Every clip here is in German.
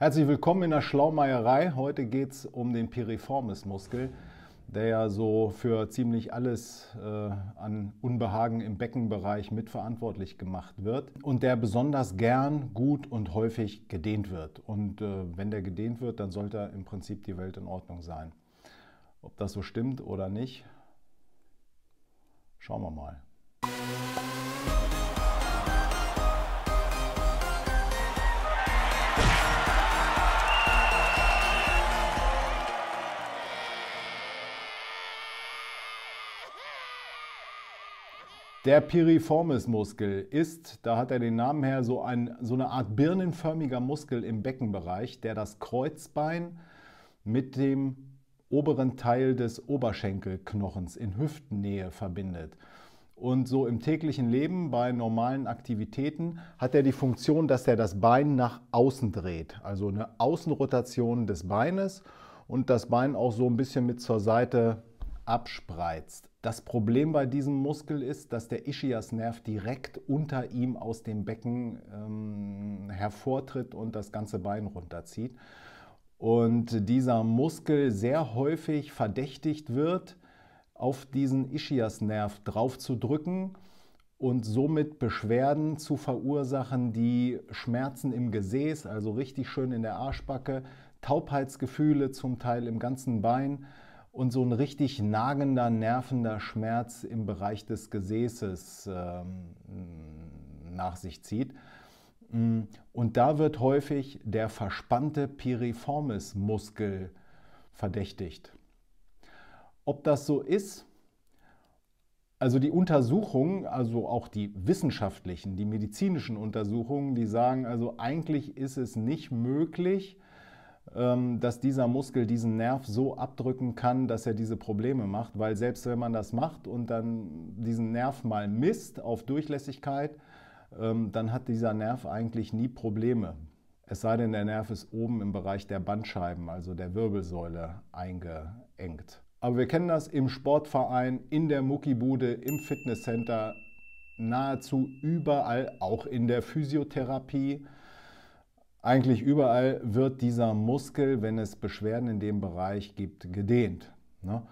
Herzlich willkommen in der Schlaumeierei. Heute geht es um den Piriformis-Muskel, der ja so für ziemlich alles äh, an Unbehagen im Beckenbereich mitverantwortlich gemacht wird und der besonders gern, gut und häufig gedehnt wird. Und äh, wenn der gedehnt wird, dann sollte im Prinzip die Welt in Ordnung sein. Ob das so stimmt oder nicht, schauen wir mal. Musik Der Piriformis-Muskel ist, da hat er den Namen her, so, ein, so eine Art birnenförmiger Muskel im Beckenbereich, der das Kreuzbein mit dem oberen Teil des Oberschenkelknochens in Hüftnähe verbindet. Und so im täglichen Leben, bei normalen Aktivitäten, hat er die Funktion, dass er das Bein nach außen dreht. Also eine Außenrotation des Beines und das Bein auch so ein bisschen mit zur Seite abspreizt. Das Problem bei diesem Muskel ist, dass der Ischiasnerv direkt unter ihm aus dem Becken ähm, hervortritt und das ganze Bein runterzieht. Und dieser Muskel sehr häufig verdächtigt wird, auf diesen Ischiasnerv drauf zu drücken und somit Beschwerden zu verursachen, die Schmerzen im Gesäß, also richtig schön in der Arschbacke, Taubheitsgefühle zum Teil im ganzen Bein, und so ein richtig nagender, nervender Schmerz im Bereich des Gesäßes ähm, nach sich zieht. Mm, und da wird häufig der verspannte Piriformis-Muskel verdächtigt. Ob das so ist? Also die Untersuchungen, also auch die wissenschaftlichen, die medizinischen Untersuchungen, die sagen also eigentlich ist es nicht möglich, ähm, dass dieser Muskel diesen Nerv so abdrücken kann, dass er diese Probleme macht. Weil selbst wenn man das macht und dann diesen Nerv mal misst auf Durchlässigkeit, ähm, dann hat dieser Nerv eigentlich nie Probleme. Es sei denn, der Nerv ist oben im Bereich der Bandscheiben, also der Wirbelsäule, eingeengt. Aber wir kennen das im Sportverein, in der Muckibude, im Fitnesscenter, nahezu überall, auch in der Physiotherapie. Eigentlich überall wird dieser Muskel, wenn es Beschwerden in dem Bereich gibt, gedehnt. Ne?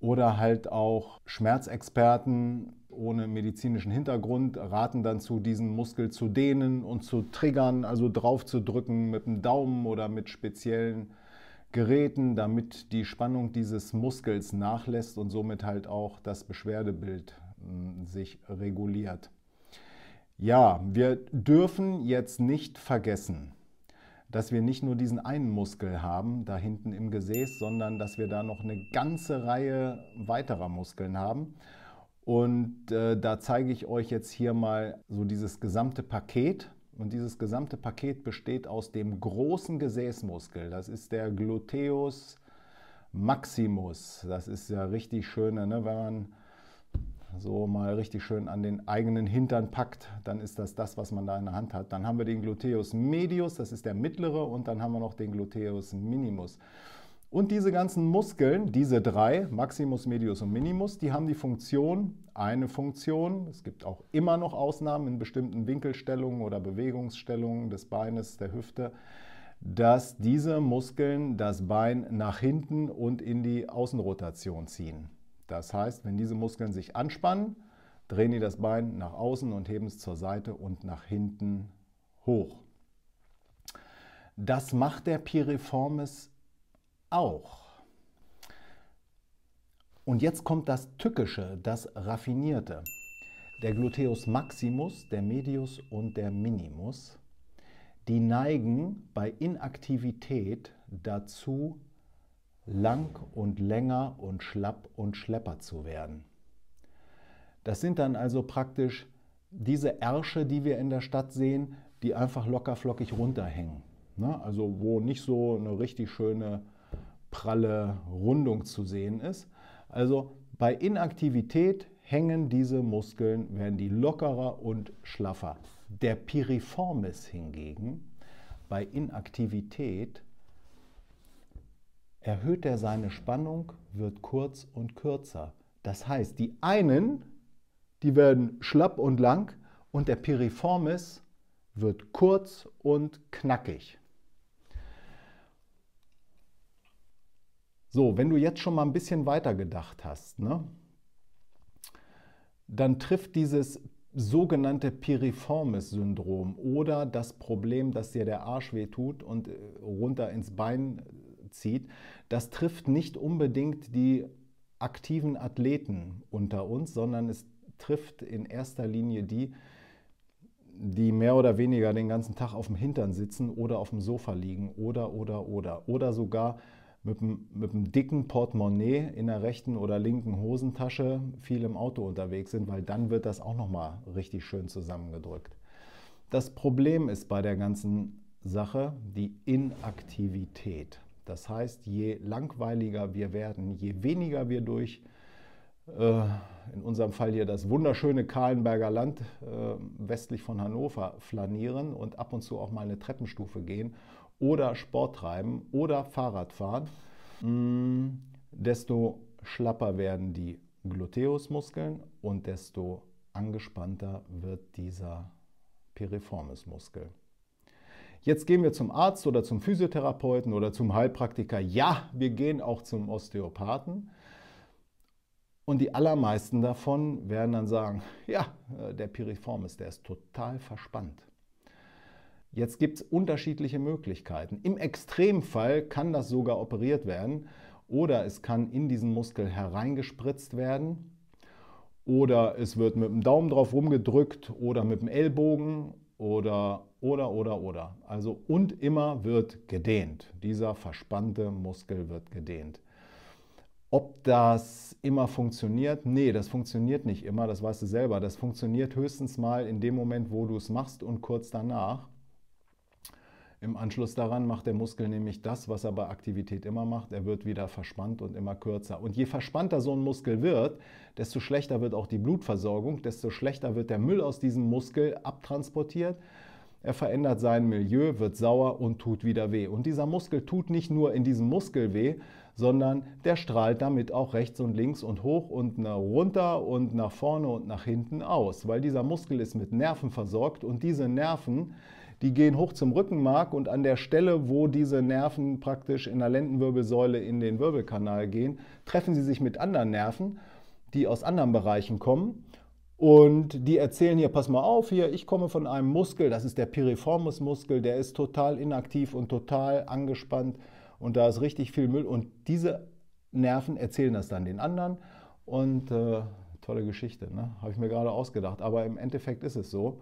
Oder halt auch Schmerzexperten ohne medizinischen Hintergrund raten dann zu, diesen Muskel zu dehnen und zu triggern, also drauf zu drücken mit dem Daumen oder mit speziellen Geräten, damit die Spannung dieses Muskels nachlässt und somit halt auch das Beschwerdebild hm, sich reguliert. Ja, wir dürfen jetzt nicht vergessen, dass wir nicht nur diesen einen Muskel haben, da hinten im Gesäß, sondern dass wir da noch eine ganze Reihe weiterer Muskeln haben. Und äh, da zeige ich euch jetzt hier mal so dieses gesamte Paket. Und dieses gesamte Paket besteht aus dem großen Gesäßmuskel. Das ist der Gluteus Maximus. Das ist ja richtig schön, ne? wenn man so mal richtig schön an den eigenen Hintern packt, dann ist das das, was man da in der Hand hat. Dann haben wir den Gluteus medius, das ist der mittlere, und dann haben wir noch den Gluteus minimus. Und diese ganzen Muskeln, diese drei, Maximus, Medius und Minimus, die haben die Funktion, eine Funktion, es gibt auch immer noch Ausnahmen in bestimmten Winkelstellungen oder Bewegungsstellungen des Beines, der Hüfte, dass diese Muskeln das Bein nach hinten und in die Außenrotation ziehen. Das heißt, wenn diese Muskeln sich anspannen, drehen die das Bein nach außen und heben es zur Seite und nach hinten hoch. Das macht der Piriformis auch. Und jetzt kommt das Tückische, das Raffinierte. Der Gluteus maximus, der medius und der minimus, die neigen bei Inaktivität dazu, lang und länger und schlapp und schlepper zu werden. Das sind dann also praktisch diese Ärsche, die wir in der Stadt sehen, die einfach lockerflockig runterhängen. Ne? Also wo nicht so eine richtig schöne pralle Rundung zu sehen ist. Also bei Inaktivität hängen diese Muskeln, werden die lockerer und schlaffer. Der Piriformis hingegen bei Inaktivität erhöht er seine Spannung, wird kurz und kürzer. Das heißt, die einen, die werden schlapp und lang und der Piriformis wird kurz und knackig. So, wenn du jetzt schon mal ein bisschen weiter gedacht hast, ne, dann trifft dieses sogenannte Piriformis-Syndrom oder das Problem, dass dir der Arsch wehtut und äh, runter ins Bein zieht, das trifft nicht unbedingt die aktiven Athleten unter uns, sondern es trifft in erster Linie die, die mehr oder weniger den ganzen Tag auf dem Hintern sitzen oder auf dem Sofa liegen oder, oder, oder. Oder sogar mit einem, mit einem dicken Portemonnaie in der rechten oder linken Hosentasche viel im Auto unterwegs sind, weil dann wird das auch nochmal richtig schön zusammengedrückt. Das Problem ist bei der ganzen Sache die Inaktivität. Das heißt, je langweiliger wir werden, je weniger wir durch äh, in unserem Fall hier das wunderschöne Kahlenberger Land äh, westlich von Hannover flanieren und ab und zu auch mal eine Treppenstufe gehen oder Sport treiben oder Fahrrad fahren, mm, desto schlapper werden die Gluteusmuskeln und desto angespannter wird dieser Piriformismuskel. Jetzt gehen wir zum Arzt oder zum Physiotherapeuten oder zum Heilpraktiker. Ja, wir gehen auch zum Osteopathen. Und die allermeisten davon werden dann sagen, ja, äh, der Piriformis, der ist total verspannt. Jetzt gibt es unterschiedliche Möglichkeiten. Im Extremfall kann das sogar operiert werden oder es kann in diesen Muskel hereingespritzt werden oder es wird mit dem Daumen drauf rumgedrückt oder mit dem Ellbogen oder oder, oder, oder. Also und immer wird gedehnt. Dieser verspannte Muskel wird gedehnt. Ob das immer funktioniert? Nee, das funktioniert nicht immer, das weißt du selber. Das funktioniert höchstens mal in dem Moment, wo du es machst und kurz danach. Im Anschluss daran macht der Muskel nämlich das, was er bei Aktivität immer macht. Er wird wieder verspannt und immer kürzer. Und je verspannter so ein Muskel wird, desto schlechter wird auch die Blutversorgung, desto schlechter wird der Müll aus diesem Muskel abtransportiert er verändert sein Milieu, wird sauer und tut wieder weh. Und dieser Muskel tut nicht nur in diesem Muskel weh, sondern der strahlt damit auch rechts und links und hoch und nach runter und nach vorne und nach hinten aus, weil dieser Muskel ist mit Nerven versorgt und diese Nerven, die gehen hoch zum Rückenmark und an der Stelle, wo diese Nerven praktisch in der Lendenwirbelsäule in den Wirbelkanal gehen, treffen sie sich mit anderen Nerven, die aus anderen Bereichen kommen und die erzählen hier, pass mal auf, hier, ich komme von einem Muskel, das ist der Piriformis-Muskel, der ist total inaktiv und total angespannt und da ist richtig viel Müll. Und diese Nerven erzählen das dann den anderen und äh, tolle Geschichte, ne? habe ich mir gerade ausgedacht. Aber im Endeffekt ist es so.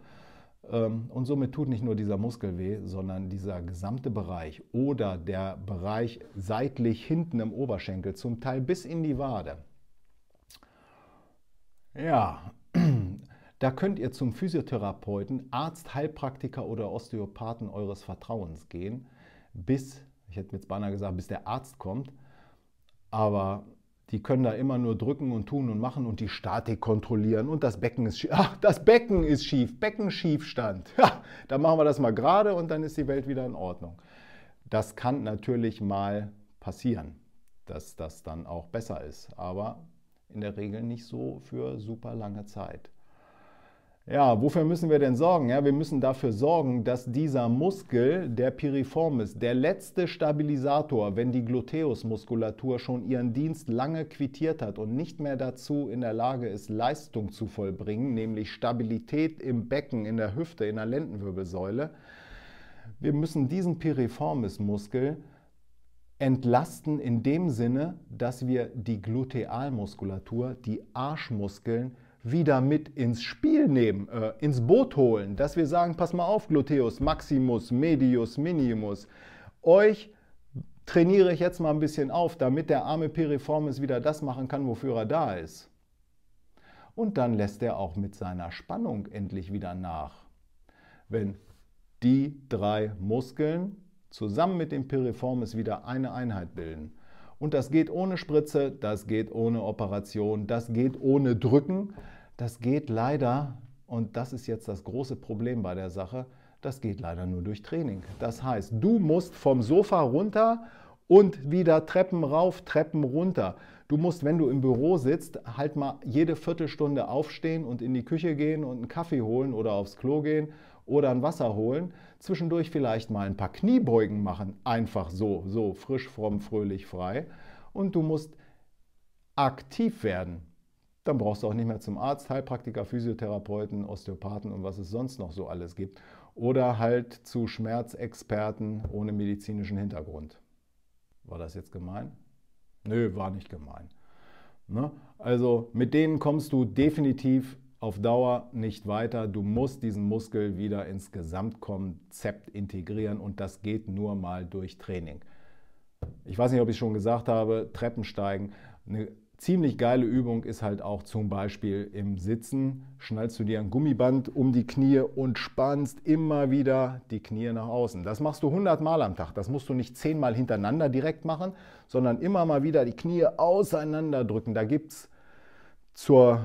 Ähm, und somit tut nicht nur dieser Muskel weh, sondern dieser gesamte Bereich oder der Bereich seitlich hinten im Oberschenkel, zum Teil bis in die Wade. Ja, da könnt ihr zum Physiotherapeuten, Arzt, Heilpraktiker oder Osteopathen eures Vertrauens gehen, bis, ich hätte jetzt beinahe gesagt, bis der Arzt kommt. Aber die können da immer nur drücken und tun und machen und die Statik kontrollieren und das Becken ist schief. Ach, das Becken ist schief, Beckenschiefstand. Ja, dann machen wir das mal gerade und dann ist die Welt wieder in Ordnung. Das kann natürlich mal passieren, dass das dann auch besser ist, aber in der Regel nicht so für super lange Zeit. Ja, wofür müssen wir denn sorgen? Ja, wir müssen dafür sorgen, dass dieser Muskel, der Piriformis, der letzte Stabilisator, wenn die Gluteusmuskulatur schon ihren Dienst lange quittiert hat und nicht mehr dazu in der Lage ist, Leistung zu vollbringen, nämlich Stabilität im Becken, in der Hüfte, in der Lendenwirbelsäule, wir müssen diesen Piriformis-Muskel entlasten in dem Sinne, dass wir die Glutealmuskulatur, die Arschmuskeln, wieder mit ins Spiel nehmen, äh, ins Boot holen, dass wir sagen, pass mal auf, Gluteus, Maximus, Medius, Minimus, euch trainiere ich jetzt mal ein bisschen auf, damit der arme Piriformis wieder das machen kann, wofür er da ist. Und dann lässt er auch mit seiner Spannung endlich wieder nach. Wenn die drei Muskeln zusammen mit dem Piriformis wieder eine Einheit bilden. Und das geht ohne Spritze, das geht ohne Operation, das geht ohne Drücken. Das geht leider, und das ist jetzt das große Problem bei der Sache, das geht leider nur durch Training. Das heißt, du musst vom Sofa runter und wieder Treppen rauf, Treppen runter. Du musst, wenn du im Büro sitzt, halt mal jede Viertelstunde aufstehen und in die Küche gehen und einen Kaffee holen oder aufs Klo gehen oder ein Wasser holen. Zwischendurch vielleicht mal ein paar Kniebeugen machen. Einfach so, so frisch, fromm, fröhlich, frei. Und du musst aktiv werden dann brauchst du auch nicht mehr zum Arzt, Heilpraktiker, Physiotherapeuten, Osteopathen und was es sonst noch so alles gibt. Oder halt zu Schmerzexperten ohne medizinischen Hintergrund. War das jetzt gemein? Nö, war nicht gemein. Ne? Also mit denen kommst du definitiv auf Dauer nicht weiter. Du musst diesen Muskel wieder ins Gesamtkonzept integrieren und das geht nur mal durch Training. Ich weiß nicht, ob ich schon gesagt habe, Treppensteigen, eine ziemlich geile Übung ist halt auch zum Beispiel im Sitzen. Schnallst du dir ein Gummiband um die Knie und spannst immer wieder die Knie nach außen. Das machst du 100 Mal am Tag. Das musst du nicht 10 Mal hintereinander direkt machen, sondern immer mal wieder die Knie auseinanderdrücken. Da gibt es zur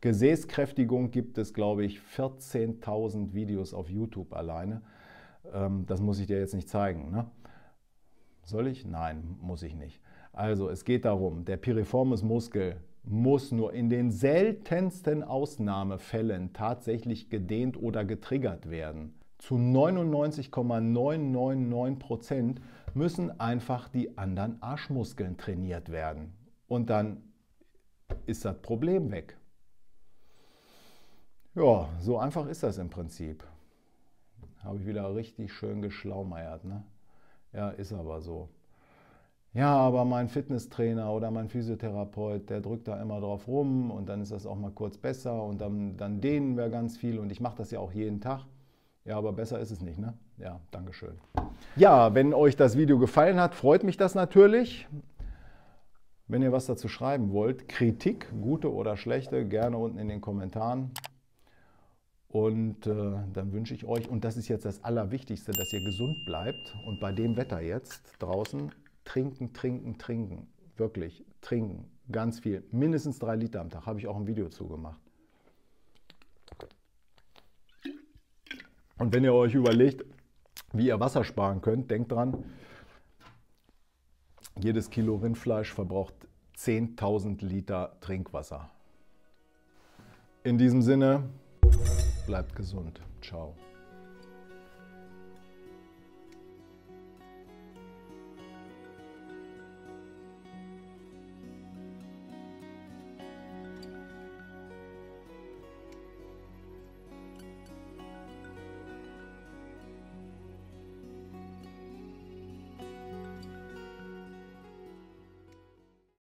Gesäßkräftigung gibt es, glaube ich, 14.000 Videos auf YouTube alleine. Ähm, das muss ich dir jetzt nicht zeigen. Ne? Soll ich? Nein, muss ich nicht. Also es geht darum, der piriformis Muskel muss nur in den seltensten Ausnahmefällen tatsächlich gedehnt oder getriggert werden. Zu 99,999 müssen einfach die anderen Arschmuskeln trainiert werden. Und dann ist das Problem weg. Ja, so einfach ist das im Prinzip. Habe ich wieder richtig schön geschlaumeiert, ne? Ja, ist aber so ja, aber mein Fitnesstrainer oder mein Physiotherapeut, der drückt da immer drauf rum und dann ist das auch mal kurz besser und dann, dann dehnen wir ganz viel und ich mache das ja auch jeden Tag. Ja, aber besser ist es nicht, ne? Ja, Dankeschön. Ja, wenn euch das Video gefallen hat, freut mich das natürlich. Wenn ihr was dazu schreiben wollt, Kritik, gute oder schlechte, gerne unten in den Kommentaren. Und äh, dann wünsche ich euch, und das ist jetzt das Allerwichtigste, dass ihr gesund bleibt und bei dem Wetter jetzt draußen trinken, trinken, trinken. Wirklich, trinken. Ganz viel. Mindestens drei Liter am Tag. Habe ich auch ein Video zugemacht. Und wenn ihr euch überlegt, wie ihr Wasser sparen könnt, denkt dran, jedes Kilo Rindfleisch verbraucht 10.000 Liter Trinkwasser. In diesem Sinne, bleibt gesund. Ciao.